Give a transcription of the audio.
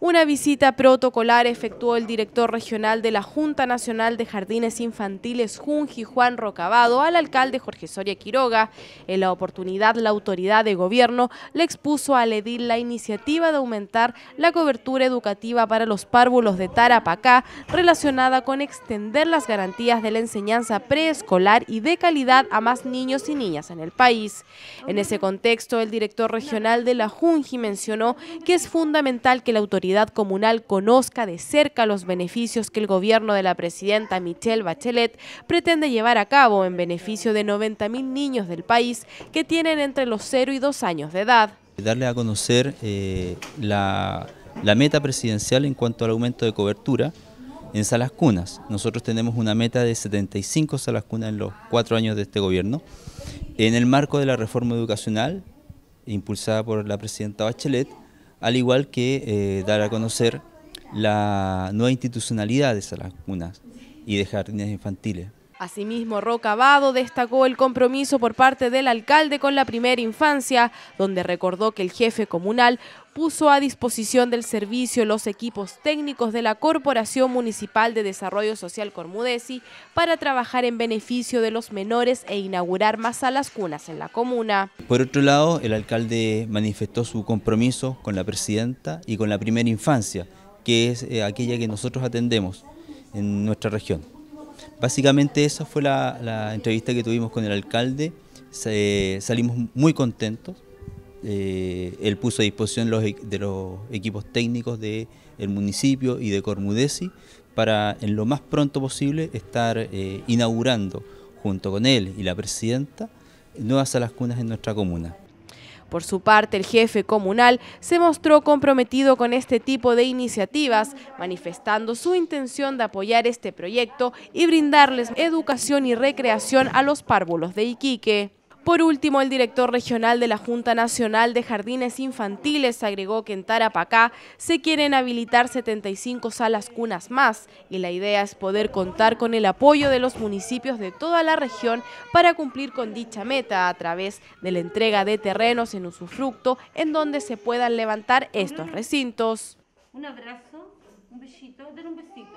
Una visita protocolar efectuó el director regional de la Junta Nacional de Jardines Infantiles Junji Juan Rocabado al alcalde Jorge Soria Quiroga. En la oportunidad, la autoridad de gobierno le expuso a Edil la iniciativa de aumentar la cobertura educativa para los párvulos de Tarapacá relacionada con extender las garantías de la enseñanza preescolar y de calidad a más niños y niñas en el país. En ese contexto, el director regional de la Junji mencionó que es fundamental que la autoridad comunal conozca de cerca los beneficios que el gobierno de la presidenta Michelle Bachelet pretende llevar a cabo en beneficio de 90.000 niños del país que tienen entre los 0 y 2 años de edad. Darle a conocer eh, la, la meta presidencial en cuanto al aumento de cobertura, en salas cunas. Nosotros tenemos una meta de 75 salas cunas en los cuatro años de este gobierno. En el marco de la reforma educacional impulsada por la presidenta Bachelet, al igual que eh, dar a conocer la nueva institucionalidad de esas lagunas y de jardines infantiles. Asimismo, Roca destacó el compromiso por parte del alcalde con la primera infancia, donde recordó que el jefe comunal puso a disposición del servicio los equipos técnicos de la Corporación Municipal de Desarrollo Social Cormudesi para trabajar en beneficio de los menores e inaugurar más las cunas en la comuna. Por otro lado, el alcalde manifestó su compromiso con la presidenta y con la primera infancia, que es eh, aquella que nosotros atendemos en nuestra región. Básicamente esa fue la, entrevista que tuvimos con el alcalde, salimos muy contentos, eh, él puso a disposición los, de los equipos técnicos del municipio y de Cormudesi para en lo más pronto posible estar eh, inaugurando junto con él y la presidenta nuevas salas cunas en nuestra comuna. Por su parte, el jefe comunal se mostró comprometido con este tipo de iniciativas, manifestando su intención de apoyar este proyecto y brindarles educación y recreación a los párvulos de Iquique. Por último, el director regional de la Junta Nacional de Jardines Infantiles agregó que en Tarapacá se quieren habilitar 75 salas cunas más y la idea es poder contar con el apoyo de los municipios de toda la región para cumplir con dicha meta a través de la entrega de terrenos en usufructo en donde se puedan levantar estos recintos. Un abrazo, un besito, den un besito.